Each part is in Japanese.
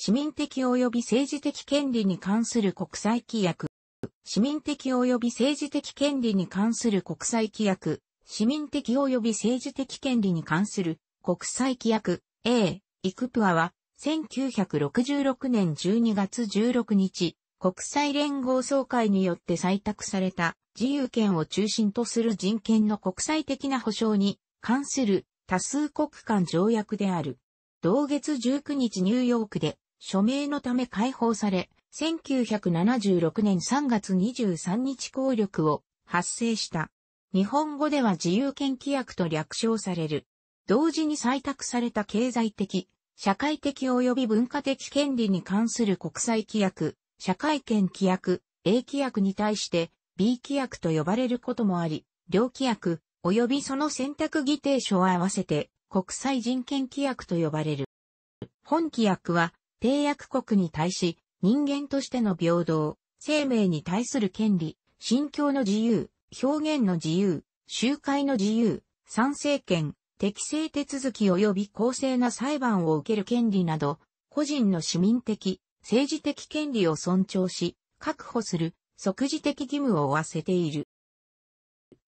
市民的及び政治的権利に関する国際規約。市民的及び政治的権利に関する国際規約。市民的及び政治的権利に関する国際規約 A、イクプアは1966年12月16日、国際連合総会によって採択された自由権を中心とする人権の国際的な保障に関する多数国間条約である。同月19日ニューヨークで署名のため解放され、1976年3月23日効力を発生した。日本語では自由権規約と略称される。同時に採択された経済的、社会的及び文化的権利に関する国際規約、社会権規約、A 規約に対して B 規約と呼ばれることもあり、両規約、及びその選択議定書を合わせて国際人権規約と呼ばれる。本規約は締約国に対し、人間としての平等、生命に対する権利、信教の自由、表現の自由、集会の自由、賛成権、適正手続き及び公正な裁判を受ける権利など、個人の市民的、政治的権利を尊重し、確保する、即時的義務を負わせている。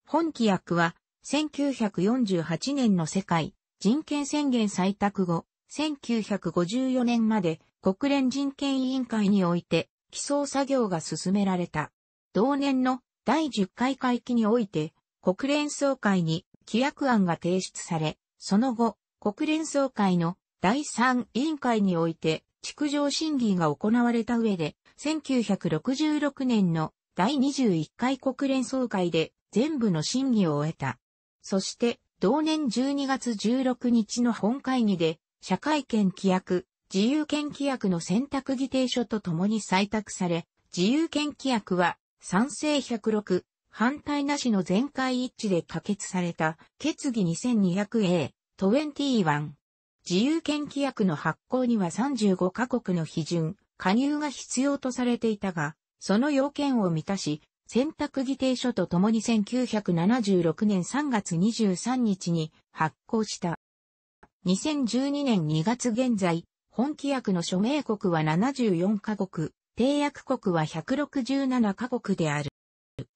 本規約は、1948年の世界人権宣言採択後、1954年まで国連人権委員会において起草作業が進められた。同年の第10回会期において国連総会に規約案が提出され、その後国連総会の第3委員会において築上審議が行われた上で1966年の第21回国連総会で全部の審議を終えた。そして、同年12月16日の本会議で社会権規約、自由権規約の選択議定書と共に採択され、自由権規約は、賛成106、反対なしの全会一致で可決された、決議 2200A21。自由権規約の発行には35カ国の批准、加入が必要とされていたが、その要件を満たし、選択議定書と共に1976年3月23日に発行した。2012年2月現在、本規約の署名国は74カ国、締約国は167カ国である。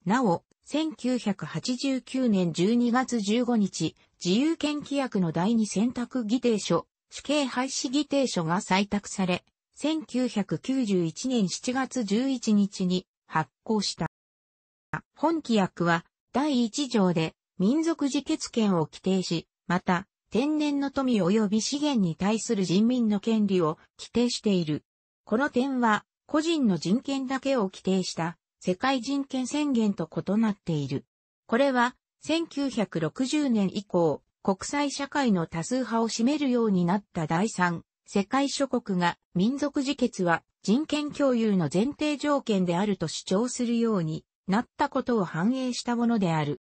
なお、1989年12月15日、自由権規約の第2選択議定書、主刑廃止議定書が採択され、1991年7月11日に発行した。本規約は第1条で民族自決権を規定し、また天然の富及び資源に対する人民の権利を規定している。この点は、個人の人権だけを規定した世界人権宣言と異なっている。これは、1960年以降、国際社会の多数派を占めるようになった第三、世界諸国が民族自決は人権共有の前提条件であると主張するようになったことを反映したものである。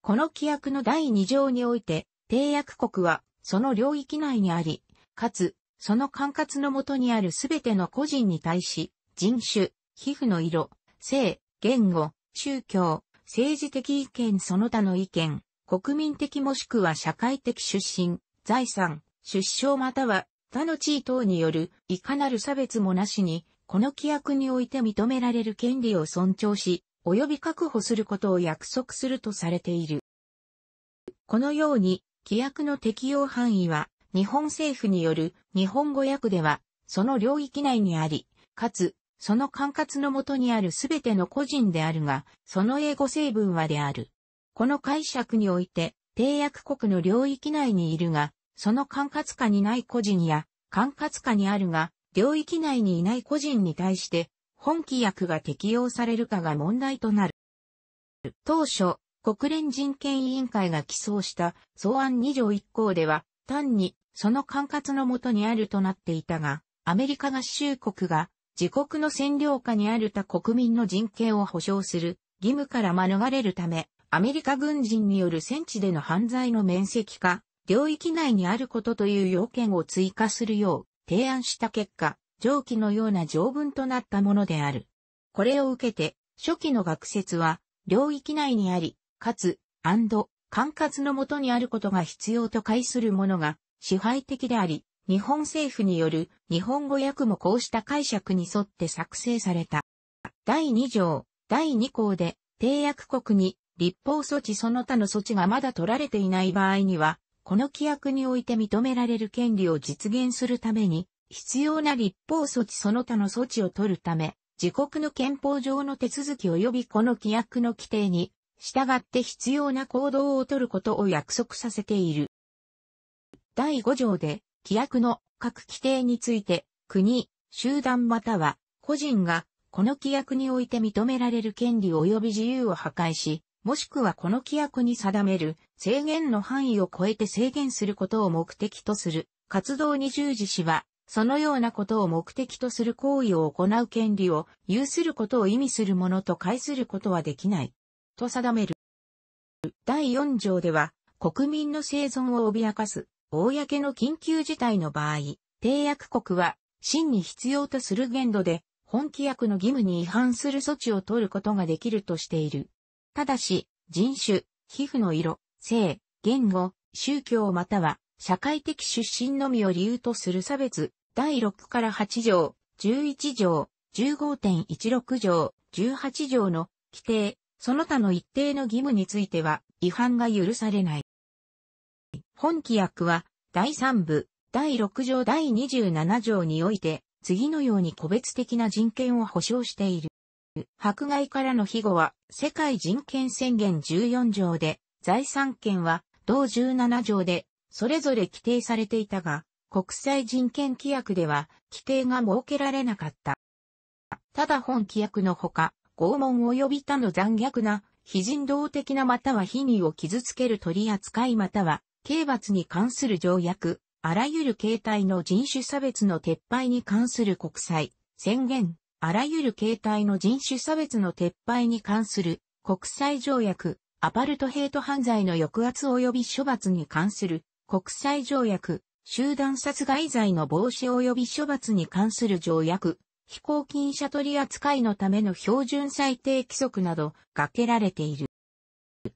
この規約の第2条において、締約国はその領域内にあり、かつ、その管轄のもとにあるすべての個人に対し、人種、皮膚の色、性、言語、宗教、政治的意見その他の意見、国民的もしくは社会的出身、財産、出生または他の地位等によるいかなる差別もなしに、この規約において認められる権利を尊重し、及び確保することを約束するとされている。このように、規約の適用範囲は、日本政府による日本語訳では、その領域内にあり、かつ、その管轄のもとにあるすべての個人であるが、その英語成分はである。この解釈において、締約国の領域内にいるが、その管轄下にない個人や、管轄下にあるが、領域内にいない個人に対して、本規約が適用されるかが問題となる。当初、国連人権委員会が起草した草案2条1項では、単にその管轄のもとにあるとなっていたが、アメリカ合衆国が自国の占領下にある他国民の人権を保障する義務から免れるため、アメリカ軍人による戦地での犯罪の面積化、領域内にあることという要件を追加するよう提案した結果、上記のような条文となったものである。これを受けて、初期の学説は、領域内にあり、かつ、管轄のもとにあることが必要と解するものが支配的であり、日本政府による日本語訳もこうした解釈に沿って作成された。第2条、第2項で、締約国に立法措置その他の措置がまだ取られていない場合には、この規約において認められる権利を実現するために、必要な立法措置その他の措置を取るため、自国の憲法上の手続き及びこの規約の規定に従って必要な行動をとることを約束させている。第5条で、規約の各規定について、国、集団または個人が、この規約において認められる権利及び自由を破壊し、もしくはこの規約に定める制限の範囲を超えて制限することを目的とする活動に従事しは、そのようなことを目的とする行為を行う権利を有することを意味するものと解することはできない。と定める。第4条では、国民の生存を脅かす、公の緊急事態の場合、締約国は、真に必要とする限度で、本規約の義務に違反する措置を取ることができるとしている。ただし、人種、皮膚の色、性、言語、宗教または社会的出身のみを理由とする差別、第6から8条、11条、15.16条、18条の規定、その他の一定の義務については違反が許されない。本規約は第3部、第6条第27条において次のように個別的な人権を保障している。迫害からの庇護は世界人権宣言14条で財産権は同17条でそれぞれ規定されていたが国際人権規約では規定が設けられなかった。ただ本規約のほか拷問及び他の残虐な、非人道的なまたは非人を傷つける取り扱いまたは、刑罰に関する条約、あらゆる形態の人種差別の撤廃に関する国際宣言、あらゆる形態の人種差別の撤廃に関する国際条約、アパルトヘイト犯罪の抑圧及び処罰に関する国際条約、集団殺害罪の防止及び処罰に関する条約、飛行禁車取扱いのための標準最低規則などがけられている。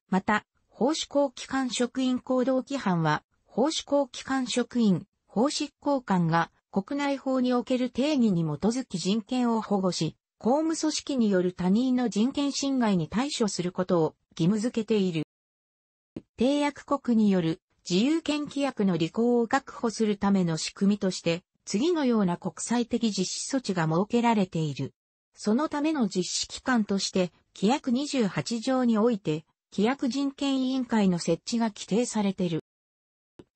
また、法施行機関職員行動規範は、法施行機関職員、法執行官が国内法における定義に基づき人権を保護し、公務組織による他人の人権侵害に対処することを義務付けている。締約国による自由権規約の履行を確保するための仕組みとして、次のような国際的実施措置が設けられている。そのための実施機関として、規約28条において、規約人権委員会の設置が規定されている。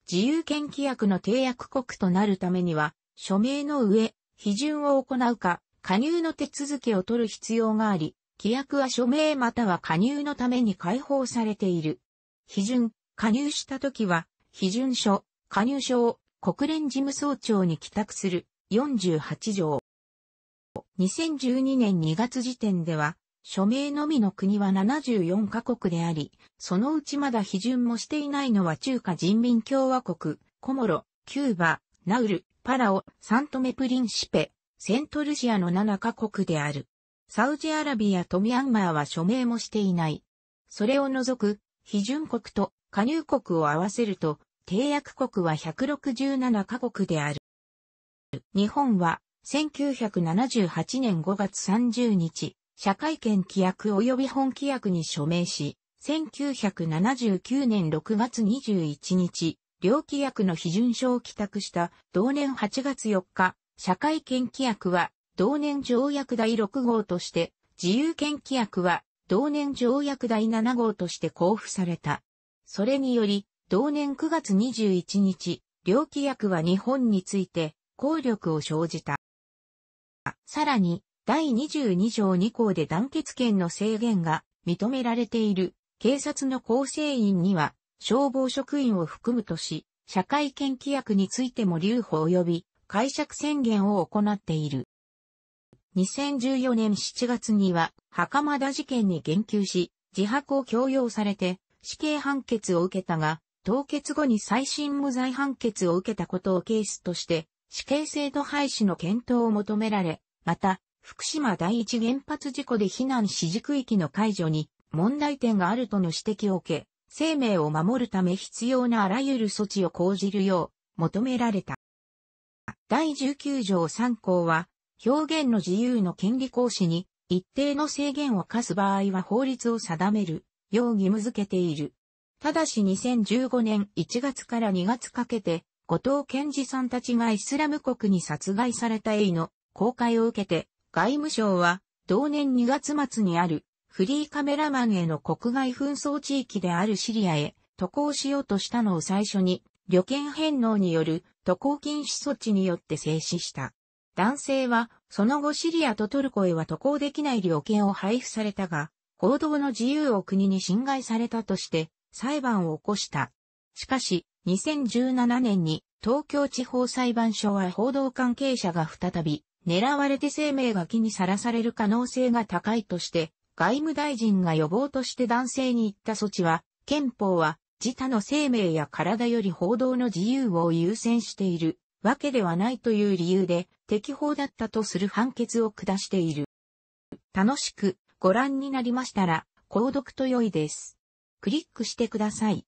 自由権規約の締約国となるためには、署名の上、批准を行うか、加入の手続きを取る必要があり、規約は署名または加入のために解放されている。批准、加入した時は、批准書、加入書を国連事務総長に帰宅する48条。2012年2月時点では、署名のみの国は74カ国であり、そのうちまだ批准もしていないのは中華人民共和国、コモロ、キューバ、ナウル、パラオ、サントメプリンシペ、セントルシアの7カ国である。サウジアラビアとミャンマーは署名もしていない。それを除く、批准国と加入国を合わせると締約国は167カ国である。日本は1978年5月30日、社会権規約及び本規約に署名し、1979年6月21日、両規約の批准書を帰宅した同年8月4日、社会権規約は同年条約第6号として、自由権規約は同年条約第7号として交付された。それにより、同年9月21日、両規約は日本について、効力を生じた。さらに、第22条2項で団結権の制限が認められている警察の構成員には消防職員を含むとし、社会権規約についても留保及び解釈宣言を行っている。2014年7月には袴田事件に言及し、自白を強要されて死刑判決を受けたが、凍結後に再審無罪判決を受けたことをケースとして、死刑制度廃止の検討を求められ、また、福島第一原発事故で避難指示区域の解除に問題点があるとの指摘を受け、生命を守るため必要なあらゆる措置を講じるよう求められた。第19条3項は、表現の自由の権利行使に一定の制限を課す場合は法律を定めるよう義務付けている。ただし2015年1月から2月かけて、後藤健二さんたちがイスラム国に殺害された絵の公開を受けて、外務省は、同年2月末にある、フリーカメラマンへの国外紛争地域であるシリアへ渡航しようとしたのを最初に、旅券返納による渡航禁止措置によって制止した。男性は、その後シリアとトルコへは渡航できない旅券を配布されたが、行動の自由を国に侵害されたとして、裁判を起こした。しかし、2017年に東京地方裁判所は報道関係者が再び狙われて生命が気にさらされる可能性が高いとして、外務大臣が予防として男性に言った措置は、憲法は自他の生命や体より報道の自由を優先しているわけではないという理由で適法だったとする判決を下している。楽しくご覧になりましたら、購読と良いです。クリックしてください。